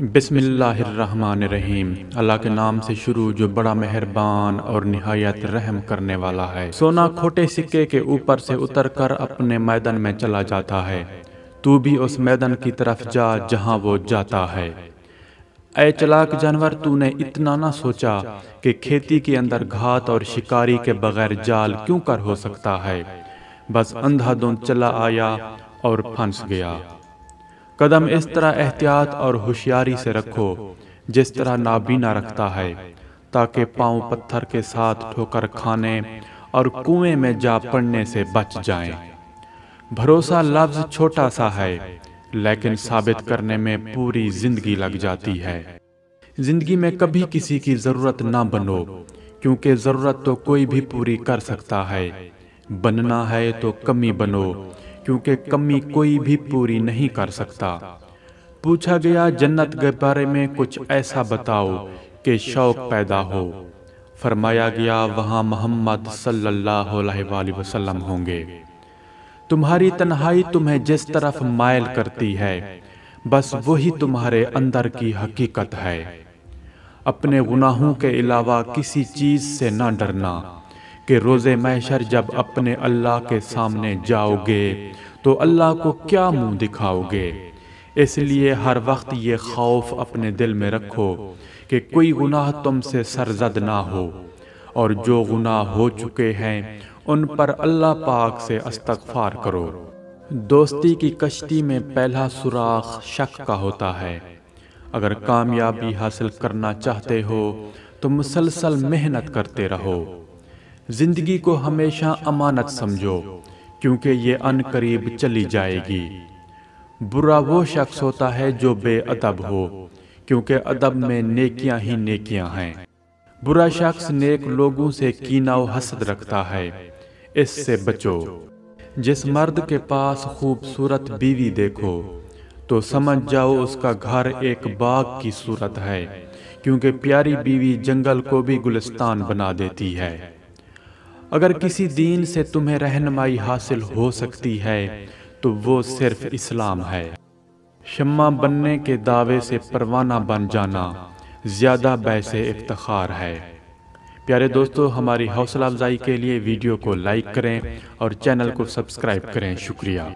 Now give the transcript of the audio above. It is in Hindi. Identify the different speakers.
Speaker 1: बिसमीम अल्लाह के नाम से शुरू जो बड़ा मेहरबान और नहायत रहम करने वाला है सोना खोटे सिक्के के ऊपर से उतर कर अपने मैदान में चला जाता है तू भी उस मैदान की तरफ जा जहाँ वो जाता है ऐ चलाक जानवर तूने इतना ना सोचा कि खेती के अंदर घात और शिकारी के बगैर जाल क्यों कर हो सकता है बस अंधाधुंध चला आया और फंस गया कदम इस तरह एहतियात और होशियारी से रखो जिस तरह नाबीना रखता है ताकि पांव पत्थर के साथ ठोकर खाने और कुएं में जा पड़ने से बच जाएं। भरोसा लफ्ज़ छोटा सा है लेकिन साबित करने में पूरी जिंदगी लग जाती है जिंदगी में कभी किसी की ज़रूरत ना बनो क्योंकि ज़रूरत तो कोई भी पूरी कर सकता है बनना है तो कमी बनो क्योंकि कमी कोई भी पूरी नहीं कर सकता पूछा गया जन्नत के बारे में कुछ ऐसा बताओ कि शौक पैदा हो फरमाया गया वहाँ मोहम्मद सल्लल्लाहु अलैहि वसल्लम होंगे तुम्हारी तन्हाई तुम्हें जिस तरफ मायल करती है बस वही तुम्हारे अंदर की हकीकत है अपने गुनाहों के अलावा किसी चीज़ से ना डरना कि रोज़े मैशर जब अपने अल्लाह के सामने जाओगे तो अल्लाह को क्या मुंह दिखाओगे इसलिए हर वक्त ये खौफ अपने दिल में रखो कि कोई गुनाह तुमसे सरजद ना हो और जो गुनाह हो चुके हैं उन पर अल्लाह पाक से अस्तगफार करो दोस्ती की कश्ती में पहला सुराख शक का होता है अगर कामयाबी हासिल करना चाहते हो तो मुसलसल मेहनत करते रहो ज़िंदगी को हमेशा अमानत समझो क्योंकि ये अन करीब चली जाएगी बुरा वो शख्स होता है जो बेअदब हो क्योंकि अदब में नेकियां ही नेकियां हैं बुरा शख्स नेक लोगों से कीना हसद रखता है इससे बचो जिस मर्द के पास खूबसूरत बीवी देखो तो समझ जाओ उसका घर एक बाग की सूरत है क्योंकि प्यारी बीवी जंगल को भी गुलिस्तान बना देती है अगर किसी दीन से तुम्हें रहनमाई हासिल हो सकती है तो वो सिर्फ इस्लाम है शम्मा बनने के दावे से परवाना बन जाना ज़्यादा बैसे इफ्तार है प्यारे दोस्तों हमारी हौसला अफजाई के लिए वीडियो को लाइक करें और चैनल को सब्सक्राइब करें शुक्रिया